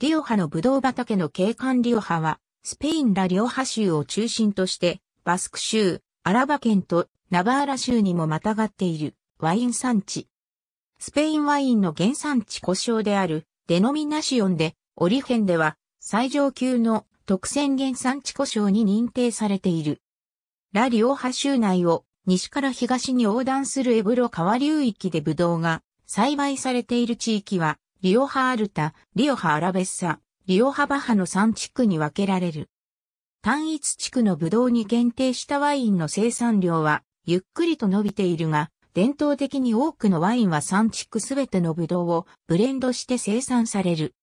リオハのブドウ畑の景観リオハは、スペインラリオハ州を中心として、バスク州、アラバ県とナバーラ州にもまたがっているワイン産地。スペインワインの原産地故障であるデノミナシオンで、オリフェンでは最上級の特選原産地故障に認定されている。ラリオハ州内を西から東に横断するエブロ川流域でブドウが栽培されている地域はリオハアルタ、リオハアラベッサ、リオハバハの3地区に分けられる。単一地区のブドウに限定したワインの生産量は、ゆっくりと伸びているが、伝統的に多くのワインは3地区すべてのブドウをブレンドして生産される。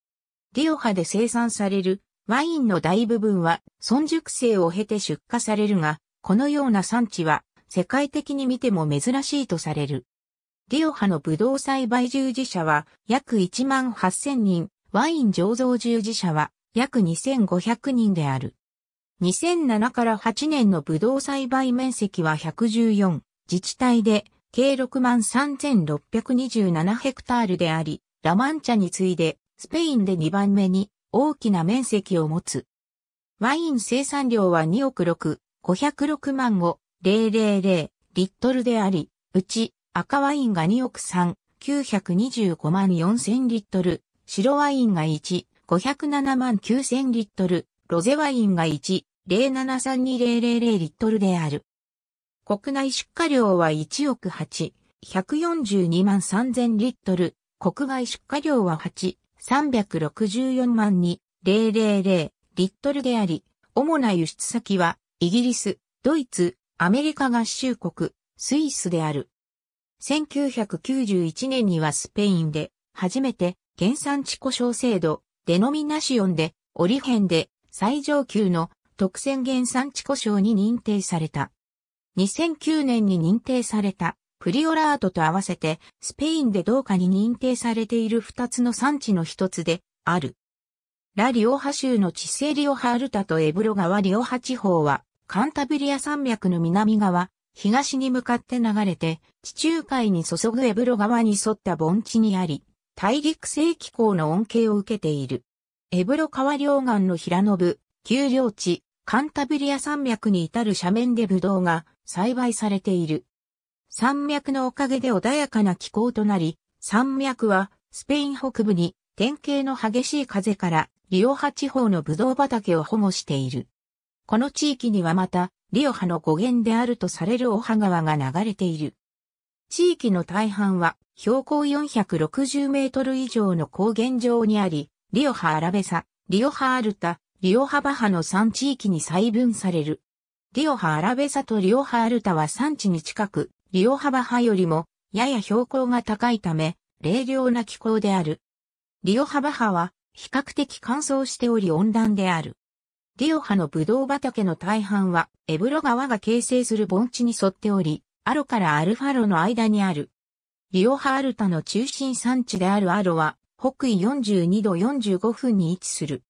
リオハで生産されるワインの大部分は村熟成を経て出荷されるが、このような産地は世界的に見ても珍しいとされる。リオハのブドウ栽培従事者は約1万8000人、ワイン醸造従事者は約2500人である。2007から8年のブドウ栽培面積は114、自治体で計6万3627ヘクタールであり、ラマンチャに次いでスペインで2番目に大きな面積を持つ。ワイン生産量は2億6、506万5、000リットルであり、うち赤ワインが2億3、925万4000リットル、白ワインが1、507万9000リットル、ロゼワインが1、0732000リットルである。国内出荷量は1億8、142万3000リットル、国外出荷量は8、364万2、000リットルであり、主な輸出先は、イギリス、ドイツ、アメリカ合衆国、スイスである。1991年にはスペインで、初めて原産地故障制度、デノミナシオンで、オリヘンで最上級の特選原産地故障に認定された。2009年に認定されたプリオラートと合わせてスペインで同化に認定されている2つの産地の一つである。ラリオハ州の地勢リオハルタとエブロ川リオハ地方はカンタビリア山脈の南側東に向かって流れて、地中海に注ぐエブロ川に沿った盆地にあり、大陸性気候の恩恵を受けている。エブロ川両岸の平野部、丘陵地、カンタブリア山脈に至る斜面でブドウが栽培されている。山脈のおかげで穏やかな気候となり、山脈はスペイン北部に典型の激しい風からリオハ地方のブドウ畑を保護している。この地域にはまたリオハの語源であるとされるオハ川が流れている。地域の大半は標高460メートル以上の高原上にあり、リオハアラベサ、リオハアルタ、リオハバハの3地域に細分される。リオハアラベサとリオハアルタは産地に近く、リオハバハよりもやや標高が高いため、冷涼な気候である。リオハバハは比較的乾燥しており温暖である。リオハのブドウ畑の大半は、エブロ川が形成する盆地に沿っており、アロからアルファロの間にある。リオハアルタの中心産地であるアロは、北緯42度45分に位置する。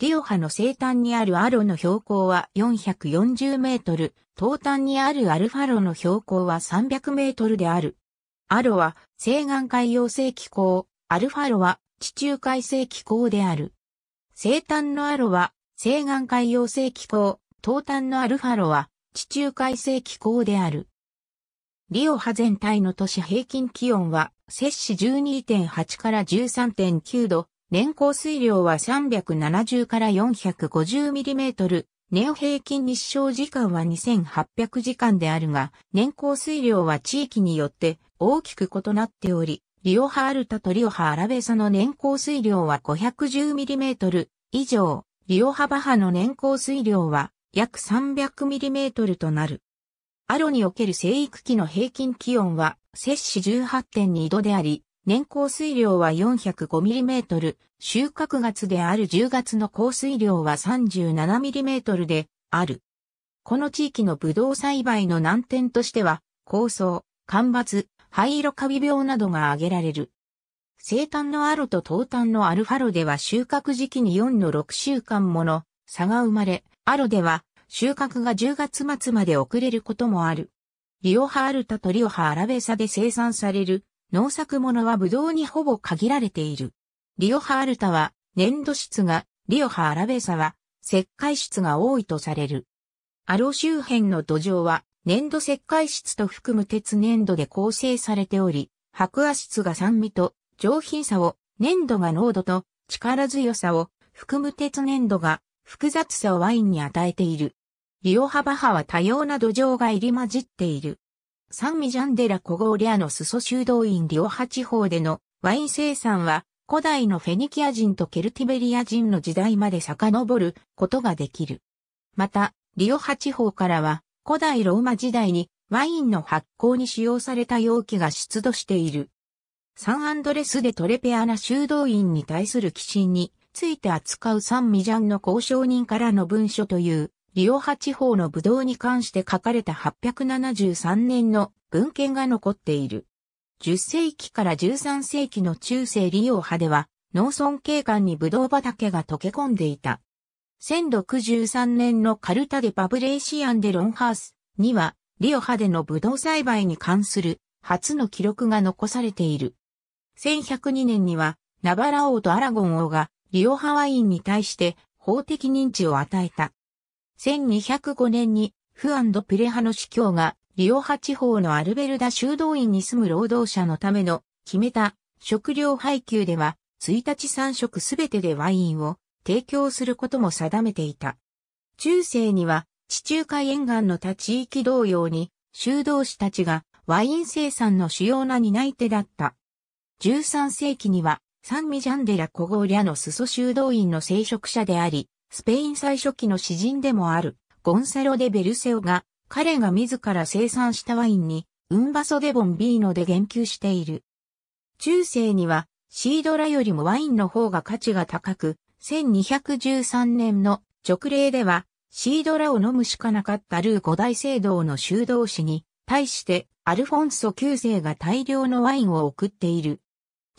リオハの西端にあるアロの標高は440メートル、東端にあるアルファロの標高は300メートルである。アロは西岸海洋性気候、アルファロは地中海性気候である。西端のアロは西岸海洋性気候、東端のアルファロは地中海性気候である。リオハ全体の都市平均気温は摂氏12.8から13.9度、年降水量は370から450ミリメートル、年平均日照時間は2800時間であるが、年降水量は地域によって大きく異なっており、リオハアルタとリオハアラベサの年降水量は510ミリメートル以上、リオハバハの年降水量は約3 0 0トルとなる。アロにおける生育期の平均気温は摂氏18.2度であり、年降水量は4 0 5トル、収穫月である10月の降水量は3 7トルである。この地域のブドウ栽培の難点としては、高層、干ばつ、灰色カビ病などが挙げられる。生誕のアロと東端のアルファロでは収穫時期に4の6週間もの差が生まれ、アロでは収穫が10月末まで遅れることもある。リオハアルタとリオハアラベサで生産される農作物はブドウにほぼ限られている。リオハアルタは粘土質が、リオハアラベサは石灰質が多いとされる。アロ周辺の土壌は粘土石灰質と含む鉄粘土で構成されており、白亜質が酸味と上品さを、粘土が濃度と力強さを含む鉄粘土が複雑さをワインに与えている。リオハバ派は多様な土壌が入り混じっている。サンミジャンデラ・コゴーリアの裾修道院リオハ地方でのワイン生産は古代のフェニキア人とケルティベリア人の時代まで遡ることができる。また、リオハ地方からは古代ローマ時代にワインの発酵に使用された容器が出土している。サンアンドレスでトレペアな修道院に対する寄進について扱うサンミジャンの交渉人からの文書という、リオハ地方のブドウに関して書かれた873年の文献が残っている。10世紀から13世紀の中世リオハでは、農村景観にブドウ畑が溶け込んでいた。1063年のカルタでパブレーシアンデロンハースには、リオハでのブドウ栽培に関する初の記録が残されている。1102年には、ナバラ王とアラゴン王が、リオハワインに対して法的認知を与えた。1205年に、フアンド・ピレハの司教が、リオハ地方のアルベルダ修道院に住む労働者のための決めた食料配給では、1日3食すべてでワインを提供することも定めていた。中世には、地中海沿岸の他地域同様に、修道士たちがワイン生産の主要な担い手だった13世紀には、サンミジャンデラ・コゴーリャの裾修道院の聖職者であり、スペイン最初期の詩人でもある、ゴンサロ・デ・ベルセオが、彼が自ら生産したワインに、ウンバソデボンビーノで言及している。中世には、シードラよりもワインの方が価値が高く、1213年の直例では、シードラを飲むしかなかったルー五大聖堂の修道士に、対して、アルフォンソ9世が大量のワインを送っている。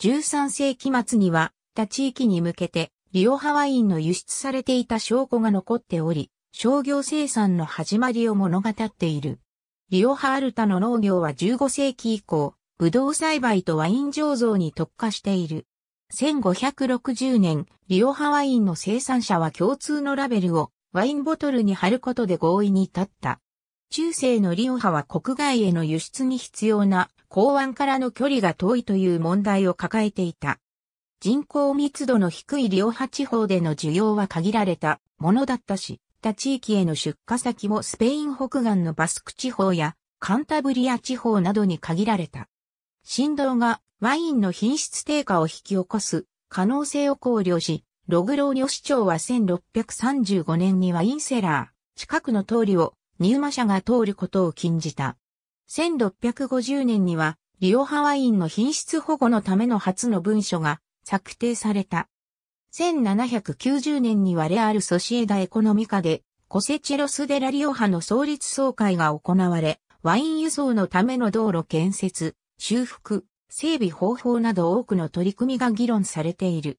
13世紀末には、他地域に向けて、リオハワインの輸出されていた証拠が残っており、商業生産の始まりを物語っている。リオハアルタの農業は15世紀以降、ブドウ栽培とワイン醸造に特化している。1560年、リオハワインの生産者は共通のラベルをワインボトルに貼ることで合意に至った。中世のリオ派は国外への輸出に必要な港湾からの距離が遠いという問題を抱えていた。人口密度の低いリオ派地方での需要は限られたものだったし、他地域への出荷先もスペイン北岸のバスク地方やカンタブリア地方などに限られた。振動がワインの品質低下を引き起こす可能性を考慮し、ログローニョ市長は1635年にワインセラー、近くの通りを入馬車が通ることを禁じた。1650年には、リオハワインの品質保護のための初の文書が策定された。1790年にはレアル・ソシエダ・エコノミカで、コセチェロス・デラ・リオハの創立総会が行われ、ワイン輸送のための道路建設、修復、整備方法など多くの取り組みが議論されている。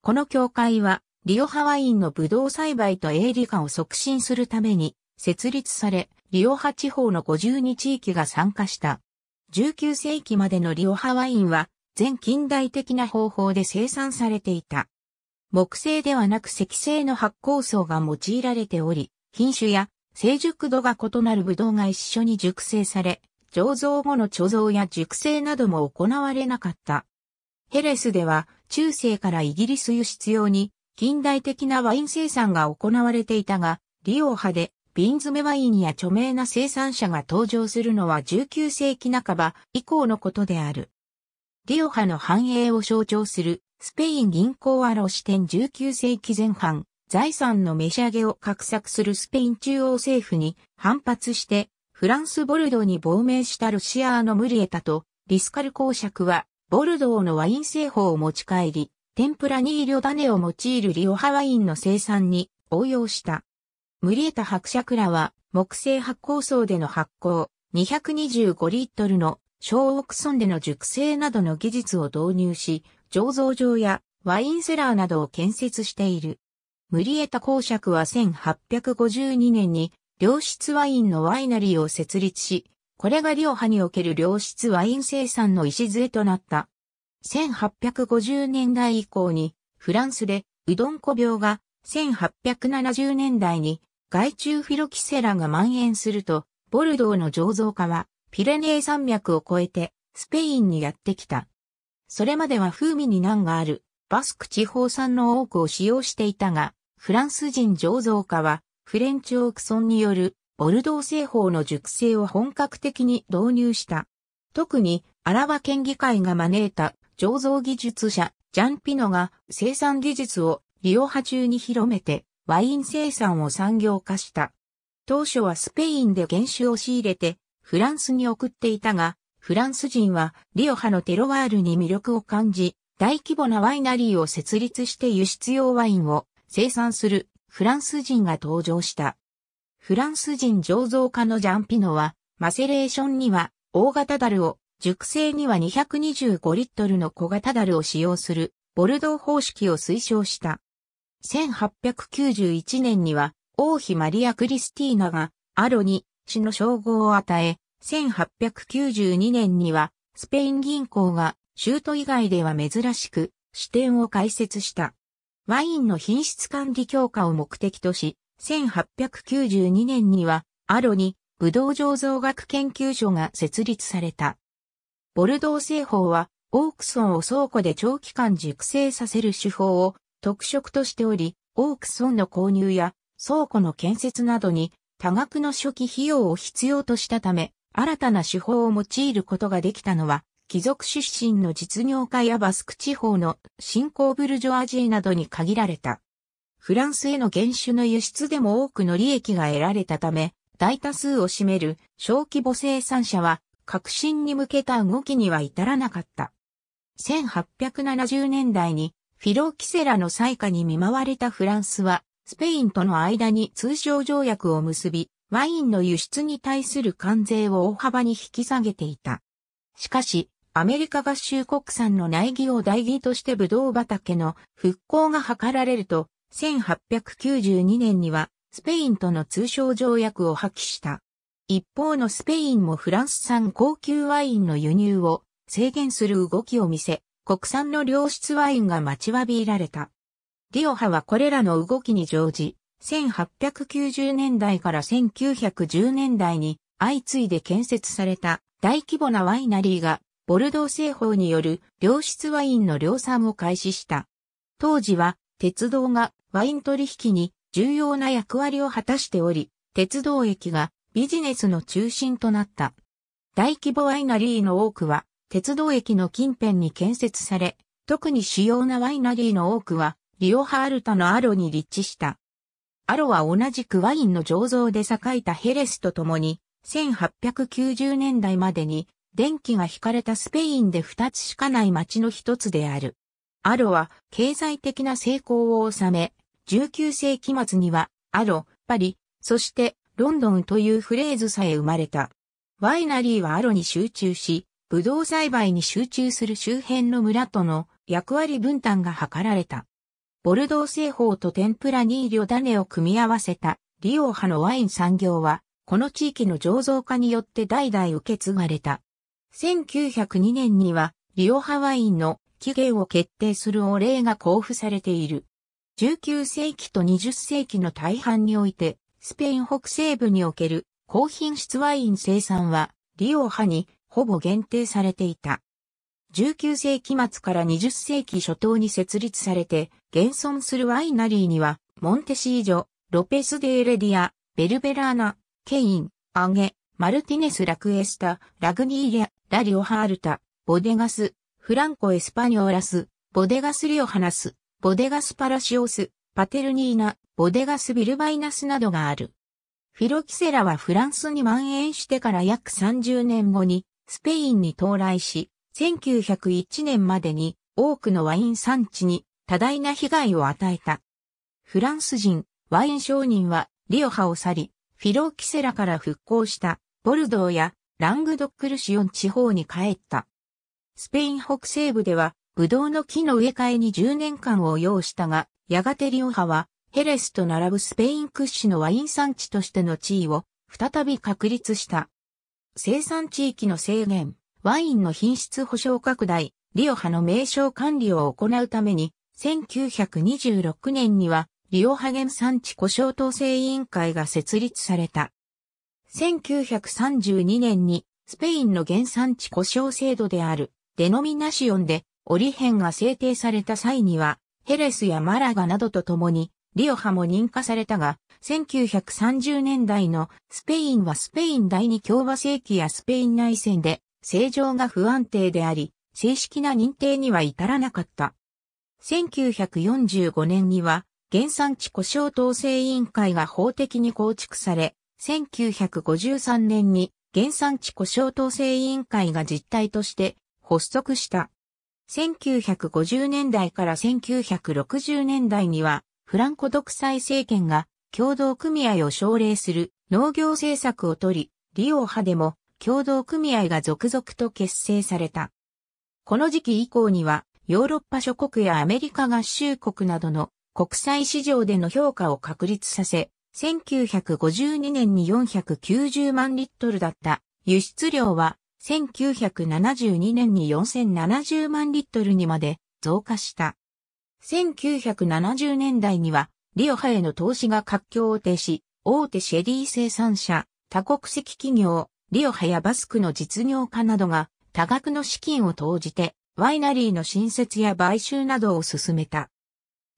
この協会は、リオハワインのブドウ栽培と営利化を促進するために、設立され、リオハ地方の52地域が参加した。19世紀までのリオハワインは、全近代的な方法で生産されていた。木製ではなく石製の発酵層が用いられており、品種や成熟度が異なるブドウが一緒に熟成され、醸造後の貯蔵や熟成なども行われなかった。ヘレスでは中世からイギリス輸出用に近代的なワイン生産が行われていたが、リオハで瓶詰ワインや著名な生産者が登場するのは19世紀半ば以降のことである。リオハの繁栄を象徴するスペイン銀行アロ支店19世紀前半、財産の召し上げを画策するスペイン中央政府に反発してフランスボルドに亡命したロシアのムリエタとリスカル公爵はボルドーのワイン製法を持ち帰り、天ぷらに色種を用いるリオハワインの生産に応用した。ムリエタ伯爵らは、木製発酵層での発酵、225リットルの小オクソンでの熟成などの技術を導入し、醸造場やワインセラーなどを建設している。ムリエタ公爵は1852年に良質ワインのワイナリーを設立し、これがリオハにおける良質ワイン生産の礎となった。1850年代以降にフランスでうどんこ病が1870年代に害虫フィロキセラが蔓延すると、ボルドーの醸造家は、ピレネー山脈を越えて、スペインにやってきた。それまでは風味に難がある、バスク地方産の多くを使用していたが、フランス人醸造家は、フレンチオークソンによる、ボルドー製法の熟成を本格的に導入した。特に、アラバ県議会が招いた醸造技術者、ジャンピノが生産技術をリオ派中に広めて、ワイン生産を産業化した。当初はスペインで原酒を仕入れて、フランスに送っていたが、フランス人はリオハのテロワールに魅力を感じ、大規模なワイナリーを設立して輸出用ワインを生産するフランス人が登場した。フランス人醸造家のジャンピノは、マセレーションには大型ダルを、熟成には225リットルの小型ダルを使用するボルドー方式を推奨した。1891年には王妃マリア・クリスティーナがアロに氏の称号を与え、1892年にはスペイン銀行が州都以外では珍しく支店を開設した。ワインの品質管理強化を目的とし、1892年にはアロにブドウ醸造学研究所が設立された。ボルドー製法はオークソンを倉庫で長期間熟成させる手法を特色としており、オークの購入や倉庫の建設などに多額の初期費用を必要としたため、新たな手法を用いることができたのは、貴族出身の実業家やバスク地方の新興ブルジョアジーなどに限られた。フランスへの原種の輸出でも多くの利益が得られたため、大多数を占める小規模生産者は革新に向けた動きには至らなかった。1870年代にフィロキセラの災下に見舞われたフランスは、スペインとの間に通商条約を結び、ワインの輸出に対する関税を大幅に引き下げていた。しかし、アメリカ合衆国産の苗木を代議としてブドウ畑の復興が図られると、1892年にはスペインとの通商条約を破棄した。一方のスペインもフランス産高級ワインの輸入を制限する動きを見せ、国産の良質ワインが待ちわびられた。リオハはこれらの動きに乗じ、1890年代から1910年代に相次いで建設された大規模なワイナリーがボルドー製法による良質ワインの量産を開始した。当時は鉄道がワイン取引に重要な役割を果たしており、鉄道駅がビジネスの中心となった。大規模ワイナリーの多くは鉄道駅の近辺に建設され、特に主要なワイナリーの多くは、リオハールタのアロに立地した。アロは同じくワインの醸造で栄えたヘレスと共に、1890年代までに電気が引かれたスペインで二つしかない町の一つである。アロは経済的な成功を収め、19世紀末にはアロ、パリ、そしてロンドンというフレーズさえ生まれた。ワイナリーはアロに集中し、ブドウ栽培に集中する周辺の村との役割分担が図られた。ボルドー製法と天ぷらに旅種を組み合わせたリオハのワイン産業は、この地域の醸造家によって代々受け継がれた。1902年には、リオハワインの起源を決定するお礼が交付されている。19世紀と20世紀の大半において、スペイン北西部における高品質ワイン生産は、リオハにほぼ限定されていた。19世紀末から20世紀初頭に設立されて、現存するワイナリーには、モンテシージョ、ロペス・デーレディア、ベルベラーナ、ケイン、アゲ、マルティネス・ラクエスタ、ラグニーリラリオ・ハールタ、ボデガス、フランコ・エスパニョーラス、ボデガス・リオハナス、ボデガス・パラシオス、パテルニーナ、ボデガス・ビルバイナスなどがある。フィロキセラはフランスに蔓延してから約30年後にスペインに到来し、1901年までに多くのワイン産地に多大な被害を与えた。フランス人、ワイン商人はリオハを去り、フィローキセラから復興したボルドーやラングドックルシオン地方に帰った。スペイン北西部では、ブドウの木の植え替えに10年間を要したが、やがてリオハは、ヘレスと並ぶスペイン屈指のワイン産地としての地位を再び確立した。生産地域の制限、ワインの品質保障拡大、リオハの名称管理を行うために、1926年には、リオハ原産地故障統制委員会が設立された。1932年に、スペインの原産地故障制度である、デノミナシオンで、オリヘンが制定された際には、ヘレスやマラガなどと共に、リオハも認可されたが、1930年代のスペインはスペイン第二共和世紀やスペイン内戦で正常が不安定であり、正式な認定には至らなかった。1945年には原産地故障統制委員会が法的に構築され、1953年に原産地故障統制委員会が実態として発足した。1950年代から1960年代にはフランコ独裁政権が共同組合を奨励する農業政策をとり、リオ派でも共同組合が続々と結成された。この時期以降には、ヨーロッパ諸国やアメリカ合衆国などの国際市場での評価を確立させ、1952年に490万リットルだった輸出量は1972年に4070万リットルにまで増加した。1970年代には、リオハへの投資が活況を呈し、大手シェリー生産者、多国籍企業、リオハやバスクの実業家などが多額の資金を投じて、ワイナリーの新設や買収などを進めた。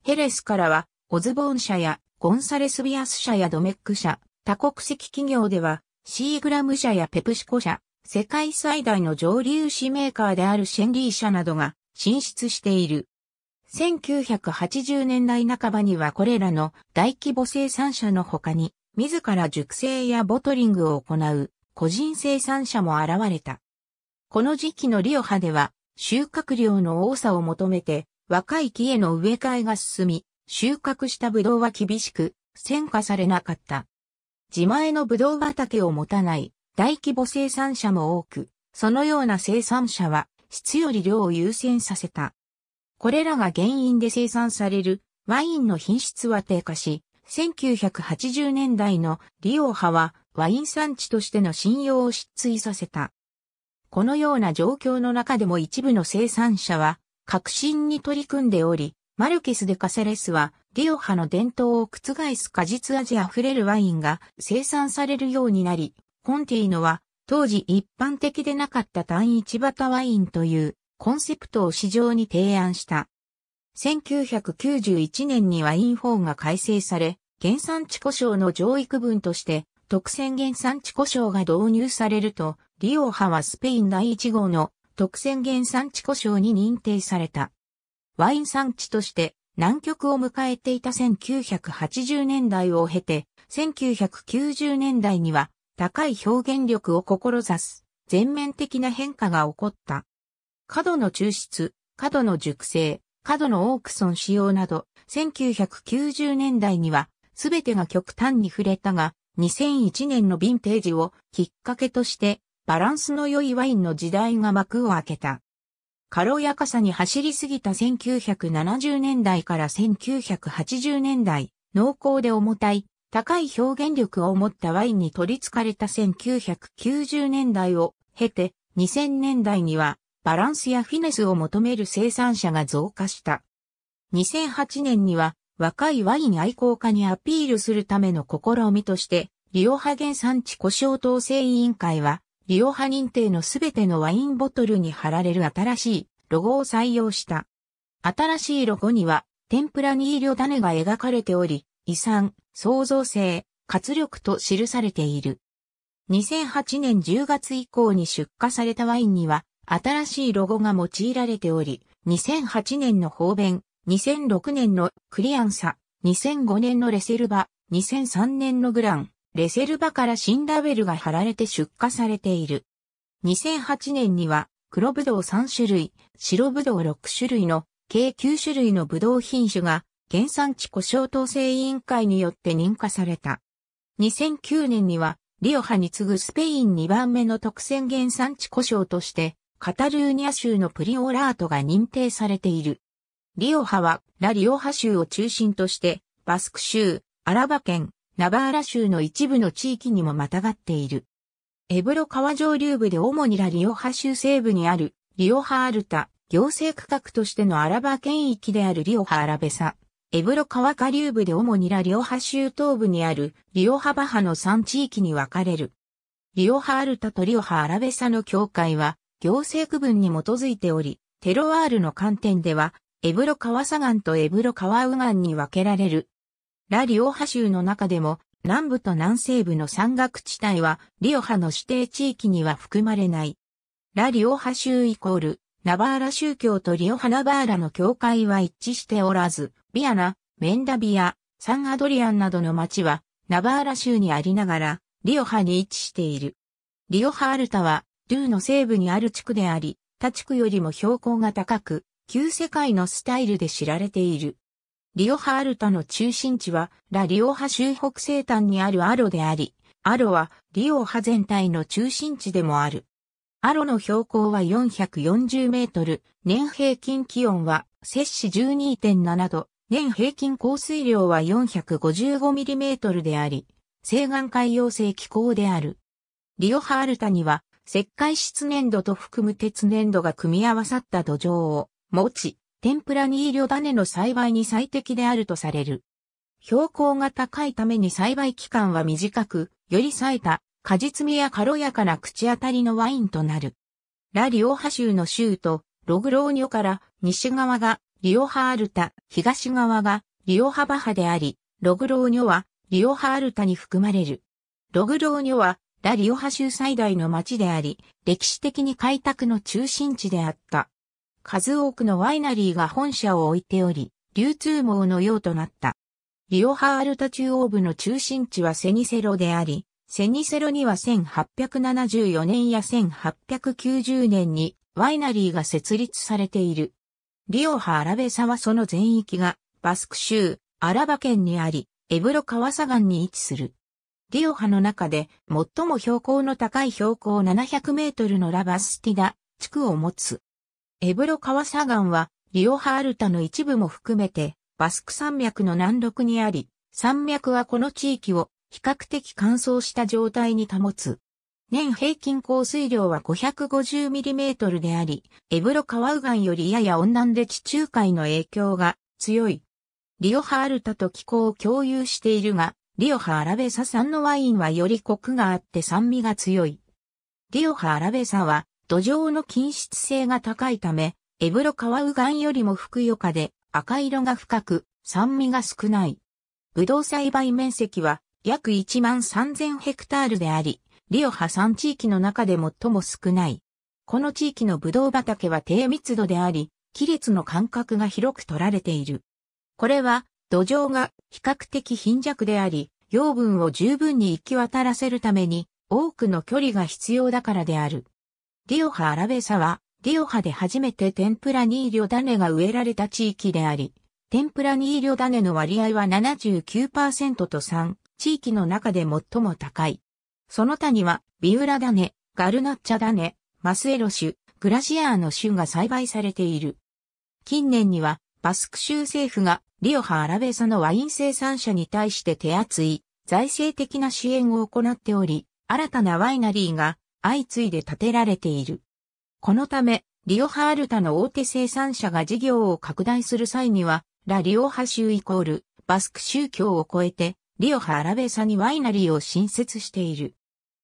ヘレスからは、オズボーン社やゴンサレスビアス社やドメック社、多国籍企業では、シーグラム社やペプシコ社、世界最大の蒸留紙メーカーであるシェンリー社などが進出している。1980年代半ばにはこれらの大規模生産者の他に、自ら熟成やボトリングを行う個人生産者も現れた。この時期のリオ派では、収穫量の多さを求めて、若い木への植え替えが進み、収穫したブドウは厳しく、選果されなかった。自前のブドウ畑を持たない大規模生産者も多く、そのような生産者は質より量を優先させた。これらが原因で生産されるワインの品質は低下し、1980年代のリオ派はワイン産地としての信用を失墜させた。このような状況の中でも一部の生産者は革新に取り組んでおり、マルケス・デ・カセレスはリオ派の伝統を覆す果実味あふれるワインが生産されるようになり、コンティーノは当時一般的でなかった単一バタワインというコンセプトを市場に提案した。1991年にはインフォーが改正され、原産地故障の上位区分として、特選原産地故障が導入されると、リオハはスペイン第1号の特選原産地故障に認定された。ワイン産地として南極を迎えていた1980年代を経て、1990年代には高い表現力を志す全面的な変化が起こった。過度の抽出、過度の熟成、過度のオークソン使用など、1990年代には、すべてが極端に触れたが、2001年のヴィンテージをきっかけとして、バランスの良いワインの時代が幕を開けた。軽やかさに走りすぎた1970年代から1980年代、濃厚で重たい、高い表現力を持ったワインに取り憑かれた1990年代を経て、2000年代にはバランスやフィネスを求める生産者が増加した。2008年には若いワイン愛好家にアピールするための試みとして、リオハ原産地故障統制委員会は、リオハ認定のすべてのワインボトルに貼られる新しいロゴを採用した。新しいロゴには、天ぷらに医療種が描かれており、遺産、創造性、活力と記されている。2008年10月以降に出荷されたワインには、新しいロゴが用いられており、2008年の方便、2006年のクリアンサ、2005年のレセルバ、2003年のグラン、レセルバから新ラベルが貼られて出荷されている。2008年には黒ぶどう3種類、白ぶどう6種類の計9種類のぶどう品種が原産地故障統制委員会によって認可された。2009年にはリオハに次ぐスペイン2番目の特選原産地故障としてカタルーニャ州のプリオラートが認定されている。リオハは、ラ・リオハ州を中心として、バスク州、アラバ県、ナバーラ州の一部の地域にもまたがっている。エブロ川上流部で主にラ・リオハ州西部にある、リオハアルタ、行政区画としてのアラバ県域であるリオハアラベサ、エブロ川下流部で主にラ・リオハ州東部にあるリオハバハの3地域に分かれる。リオハアルタとリオハアラベサの境界は行政区分に基づいており、テロワールの観点では、エブロ川ガンとエブロ川右岸に分けられる。ラリオハ州の中でも、南部と南西部の山岳地帯は、リオハの指定地域には含まれない。ラリオハ州イコール、ナバーラ宗教とリオハナバーラの境界は一致しておらず、ビアナ、メンダビア、サンアドリアンなどの町は、ナバーラ州にありながら、リオハに位置している。リオハアルタは、ルーの西部にある地区であり、他地区よりも標高が高く、旧世界のスタイルで知られている。リオハアルタの中心地は、ラリオハ州北西端にあるアロであり、アロはリオハ全体の中心地でもある。アロの標高は440メートル、年平均気温は摂氏12.7度、年平均降水量は455ミリメートルであり、西岸海洋性気候である。リオハアルタには石灰質粘土と含む鉄粘土が組み合わさった土壌を持ち、天ぷらに色種の栽培に最適であるとされる。標高が高いために栽培期間は短く、より冴えた、果実味や軽やかな口当たりのワインとなる。ラリオハ州の州都、ログローニョから西側がリオハアルタ、東側がリオハバハであり、ログローニョはリオハアルタに含まれる。ログローニョはラリオハ州最大の町であり、歴史的に開拓の中心地であった。数多くのワイナリーが本社を置いており、流通網のようとなった。リオハアルタ中央部の中心地はセニセロであり、セニセロには1874年や1890年にワイナリーが設立されている。リオハ・アラベサはその全域がバスク州、アラバ県にあり、エブロ川左岸に位置する。リオハの中で最も標高の高い標高700メートルのラバスティダ地区を持つ。エブロ川砂岩はリオハアルタの一部も含めてバスク山脈の南麓にあり、山脈はこの地域を比較的乾燥した状態に保つ。年平均降水量は 550mm であり、エブロ川右岸よりやや温暖で地中海の影響が強い。リオハアルタと気候を共有しているが、リオハアラベサ産のワインはよりコクがあって酸味が強い。リオハアラベサは土壌の均質性が高いため、エブロ川ガンよりもふくよかで赤色が深く酸味が少ない。ブドウ栽培面積は約1万3000ヘクタールであり、リオハ産地域の中で最も少ない。この地域のブドウ畑は低密度であり、亀裂の間隔が広く取られている。これは土壌が比較的貧弱であり、養分を十分に行き渡らせるために多くの距離が必要だからである。リオハアラベサは、リオハで初めて天ぷらニーリョ種が植えられた地域であり、天ぷらニーリョ種の割合は79%と3、地域の中で最も高い。その他には、ビウラ種、ガルナッチャ種、マスエロ種、グラシアーの種が栽培されている。近年には、バスク州政府がリオハ・アラベサのワイン生産者に対して手厚い財政的な支援を行っており、新たなワイナリーが相次いで建てられている。このため、リオハアルタの大手生産者が事業を拡大する際には、ラ・リオハ州イコール、バスク宗教を超えて、リオハアラベサにワイナリーを新設している。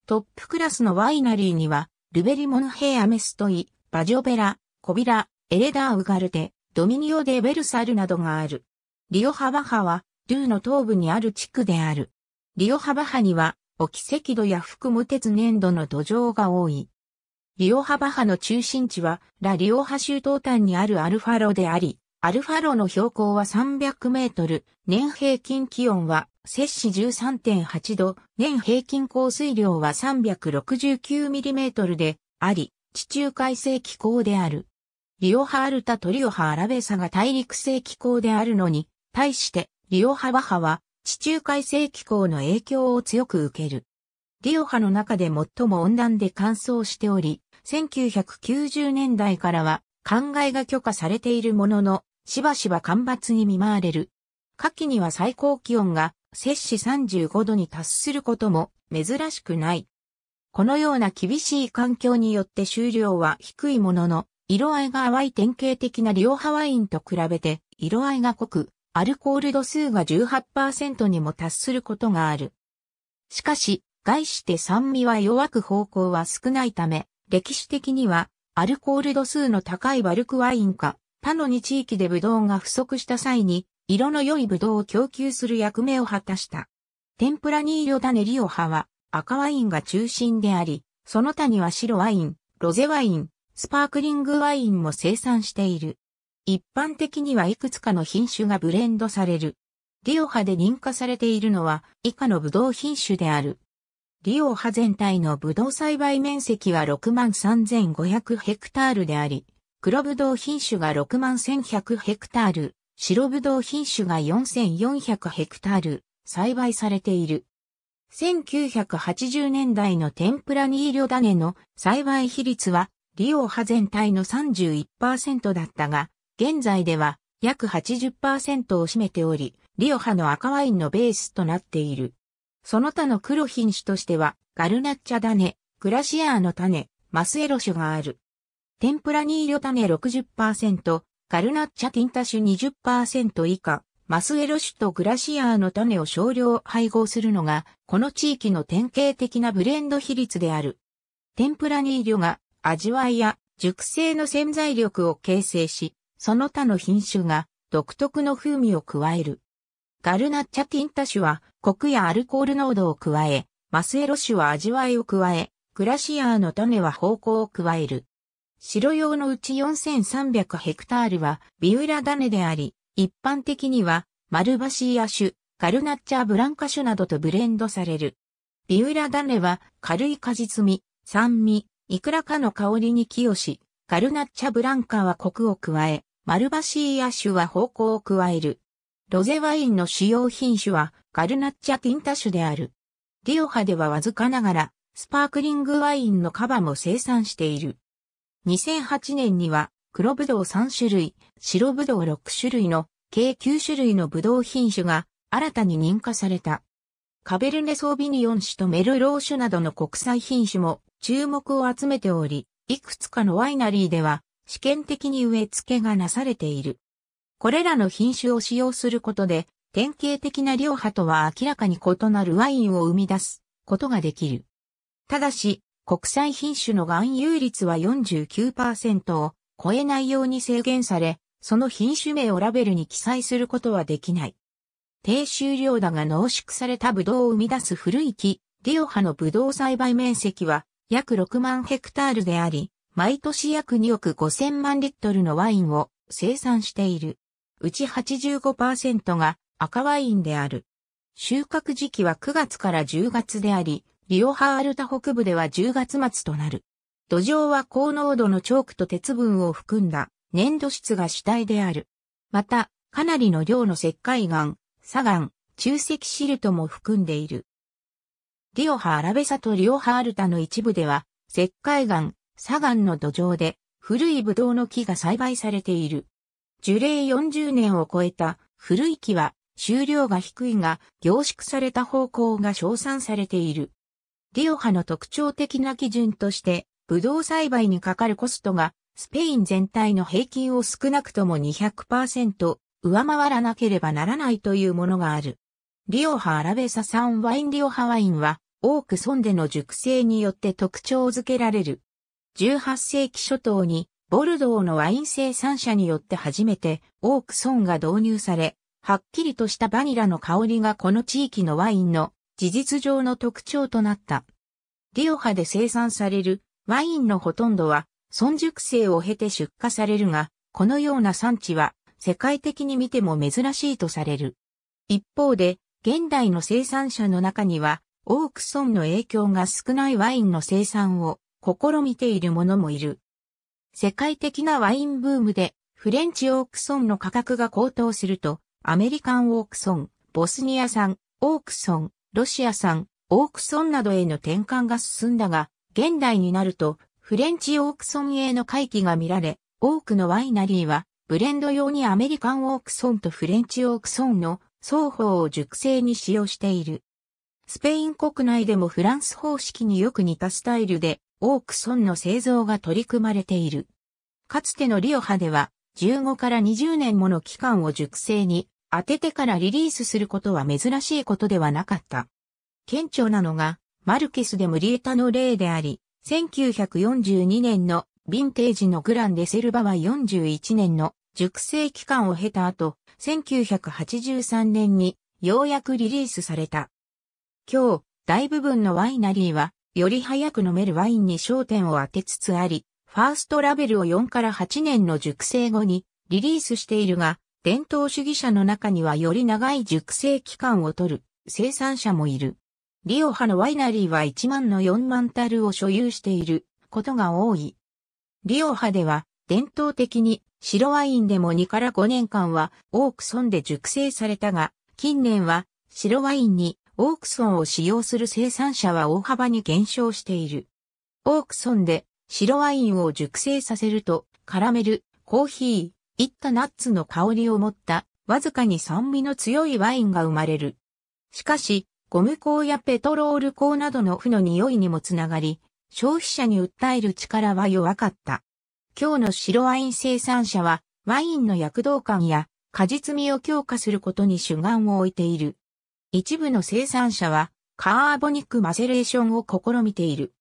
トップクラスのワイナリーには、ルベリモノヘイアメストイ、バジョベラ、コビラ、エレダーウガルテ、ドミニオデ・ベルサルなどがある。リオハバハは、ドゥの東部にある地区である。リオハバハには、沖赤土や含む鉄粘土の土壌が多い。リオハバハの中心地は、ラリオハ州東端にあるアルファロであり、アルファロの標高は300メートル、年平均気温は摂氏13.8度、年平均降水量は369ミリメートルであり、地中海性気候である。リオハアルタとリオハアラベサが大陸性気候であるのに、対して、リオハ和派は、地中海性気候の影響を強く受ける。リオハの中で最も温暖で乾燥しており、1990年代からは、灌漑が許可されているものの、しばしば干ばつに見舞われる。夏季には最高気温が、摂氏35度に達することも珍しくない。このような厳しい環境によって収量は低いものの、色合いが淡い典型的なリオハワインと比べて、色合いが濃く、アルコール度数が18%にも達することがある。しかし、概して酸味は弱く方向は少ないため、歴史的には、アルコール度数の高いバルクワインか、他の2地域でブドウが不足した際に、色の良いブドウを供給する役目を果たした。天ぷらに色種リオ派は赤ワインが中心であり、その他には白ワイン、ロゼワイン、スパークリングワインも生産している。一般的にはいくつかの品種がブレンドされる。リオハで認可されているのは以下のブドウ品種である。リオハ全体のブドウ栽培面積は63,500ヘクタールであり、黒ブドウ品種が61,100ヘクタール、白ブドウ品種が4,400ヘクタール、栽培されている。1980年代の天ぷらニーリョ種の栽培比率はリオハ全体の31%だったが、現在では約80%を占めており、リオハの赤ワインのベースとなっている。その他の黒品種としては、ガルナッチャ種、グラシアーの種、マスエロ種がある。天ぷらニーリョ種60%、ガルナッチャティンタ種20%以下、マスエロ種とグラシアーの種を少量配合するのが、この地域の典型的なブレンド比率である。天ぷらニーリョが味わいや熟成の潜在力を形成し、その他の品種が独特の風味を加える。ガルナッチャティンタ種はコクやアルコール濃度を加え、マスエロ種は味わいを加え、グラシアーの種は方向を加える。白用のうち4300ヘクタールはビウラ種であり、一般的にはマルバシーア種、ガルナッチャーブランカ種などとブレンドされる。ビウラ種は軽い果実味、酸味、いくらかの香りに寄与し、ガルナッチャブランカはコクを加え、マルバシーア種は方向を加える。ロゼワインの主要品種はガルナッチャティンタ種である。リオハではわずかながら、スパークリングワインのカバも生産している。2008年には、黒ブドウ3種類、白ブドウ6種類の、計9種類のブドウ品種が、新たに認可された。カベルネ・ソービニオン種とメルロー種などの国際品種も注目を集めており、いくつかのワイナリーでは試験的に植え付けがなされている。これらの品種を使用することで、典型的な両派とは明らかに異なるワインを生み出すことができる。ただし、国際品種の含有率は49%を超えないように制限され、その品種名をラベルに記載することはできない。低収量だが濃縮されたブドウを生み出す古い木、リオハのブドウ栽培面積は約6万ヘクタールであり、毎年約2億5000万リットルのワインを生産している。うち85%が赤ワインである。収穫時期は9月から10月であり、リオハールタ北部では10月末となる。土壌は高濃度のチョークと鉄分を含んだ粘土質が主体である。また、かなりの量の石灰岩、砂岩、中石シルトも含んでいる。リオハアラベサとリオハアルタの一部では、石灰岩、砂岩の土壌で古いブドウの木が栽培されている。樹齢40年を超えた古い木は収量が低いが凝縮された方向が称賛されている。リオハの特徴的な基準として、ブドウ栽培にかかるコストがスペイン全体の平均を少なくとも200%上回らなければならないというものがある。リオハアラベサ産ワインリオハワインは多く損での熟成によって特徴づけられる。18世紀初頭に、ボルドーのワイン生産者によって初めてオークソンが導入され、はっきりとしたバニラの香りがこの地域のワインの事実上の特徴となった。リオハで生産されるワインのほとんどは、孫熟成を経て出荷されるが、このような産地は世界的に見ても珍しいとされる。一方で、現代の生産者の中には、オークソンの影響が少ないワインの生産を試みている者もいる。世界的なワインブームで、フレンチオークソンの価格が高騰すると、アメリカンオークソン、ボスニア産、オークソン、ロシア産、オークソンなどへの転換が進んだが、現代になると、フレンチオークソンへの回帰が見られ、多くのワイナリーは、ブレンド用にアメリカンオークソンとフレンチオークソンの双方を熟成に使用している。スペイン国内でもフランス方式によく似たスタイルで多く孫の製造が取り組まれている。かつてのリオハでは、15から20年もの期間を熟成に当ててからリリースすることは珍しいことではなかった。顕著なのが、マルケスでムリエタの例であり、1942年のヴィンテージのグランデセルバは41年の熟成期間を経た後、1983年にようやくリリースされた。今日、大部分のワイナリーはより早く飲めるワインに焦点を当てつつあり、ファーストラベルを4から8年の熟成後にリリースしているが、伝統主義者の中にはより長い熟成期間を取る生産者もいる。リオハのワイナリーは1万の4万タルを所有していることが多い。リオハでは伝統的に白ワインでも2から5年間は多く損で熟成されたが、近年は白ワインにオークソンを使用する生産者は大幅に減少している。オークソンで白ワインを熟成させると、カラメル、コーヒー、いったナッツの香りを持った、わずかに酸味の強いワインが生まれる。しかし、ゴム鋼やペトロール鋼などの負の匂いにもつながり、消費者に訴える力は弱かった。今日の白ワイン生産者は、ワインの躍動感や果実味を強化することに主眼を置いている。一部の生産者はカーボニックマセレーションを試みている。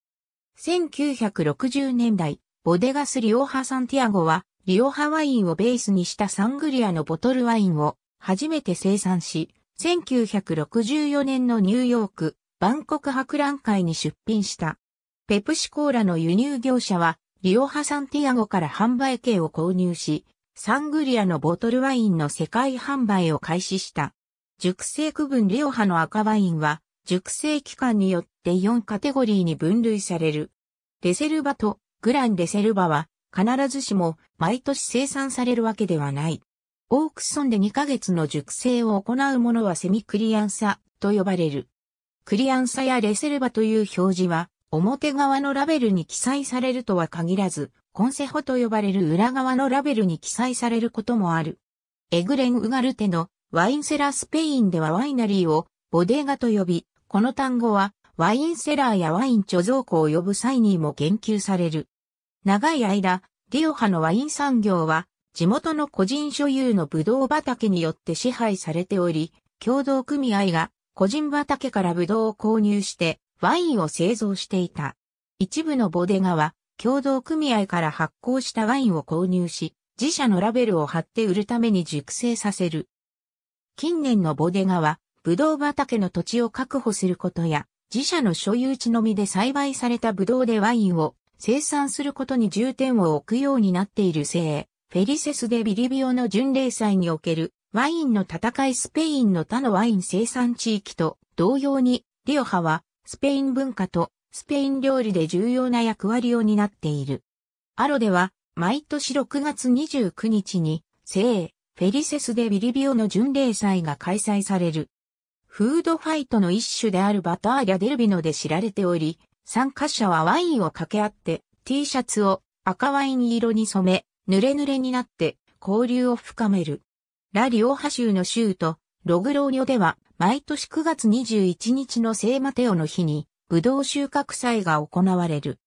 1960年代、ボデガスリオハサンティアゴは、リオハワインをベースにしたサングリアのボトルワインを初めて生産し、1964年のニューヨーク、バンコク博覧会に出品した。ペプシコーラの輸入業者は、リオハサンティアゴから販売権を購入し、サングリアのボトルワインの世界販売を開始した。熟成区分リオハの赤ワインは、熟成期間によって4カテゴリーに分類される。レセルバとグランレセルバは、必ずしも毎年生産されるわけではない。オークソンで2ヶ月の熟成を行うものはセミクリアンサと呼ばれる。クリアンサやレセルバという表示は、表側のラベルに記載されるとは限らず、コンセホと呼ばれる裏側のラベルに記載されることもある。エグレン・ウガルテのワインセラスペインではワイナリーをボデーガと呼び、この単語はワインセラーやワイン貯蔵庫を呼ぶ際にも言及される。長い間、リオハのワイン産業は地元の個人所有のブドウ畑によって支配されており、共同組合が個人畑からブドウを購入してワインを製造していた。一部のボデガは共同組合から発行したワインを購入し、自社のラベルを貼って売るために熟成させる。近年のボデガは、ブドウ畑の土地を確保することや、自社の所有地のみで栽培されたブドウでワインを生産することに重点を置くようになっているせい、フェリセスでビリビオの巡礼祭におけるワインの戦いスペインの他のワイン生産地域と同様に、リオハはスペイン文化とスペイン料理で重要な役割を担っている。アロでは毎年6月29日に、聖、フェリセスでビリビオの巡礼祭が開催される。フードファイトの一種であるバターリャデルビノで知られており、参加者はワインを掛け合って T シャツを赤ワイン色に染め、濡れ濡れになって交流を深める。ラリオハ州の州都、ログローニョでは、毎年9月21日の聖マテオの日に、ブドウ収穫祭が行われる。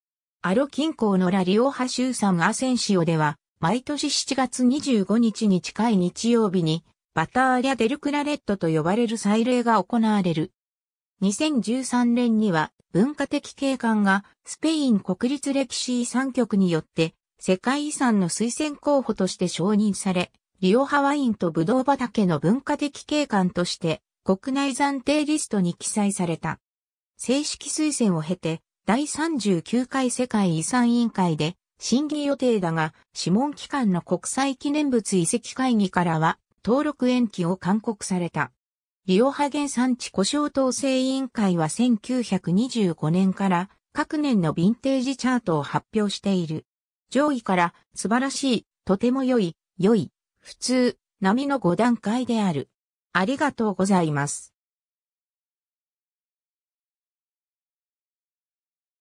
アロ近郊のラリオハ州産アセンシオでは、毎年7月25日に近い日曜日に、バターリャ・デル・クラレットと呼ばれる祭礼が行われる。2013年には、文化的景観がスペイン国立歴史遺産局によって世界遺産の推薦候補として承認され、リオハワインとブドウ畑の文化的景観として国内暫定リストに記載された。正式推薦を経て第39回世界遺産委員会で審議予定だが、諮問機関の国際記念物遺跡会議からは、登録延期を勧告された。リオハゲン産地故障統制委員会は1925年から各年のヴィンテージチャートを発表している。上位から素晴らしい、とても良い、良い、普通、波の5段階である。ありがとうございます。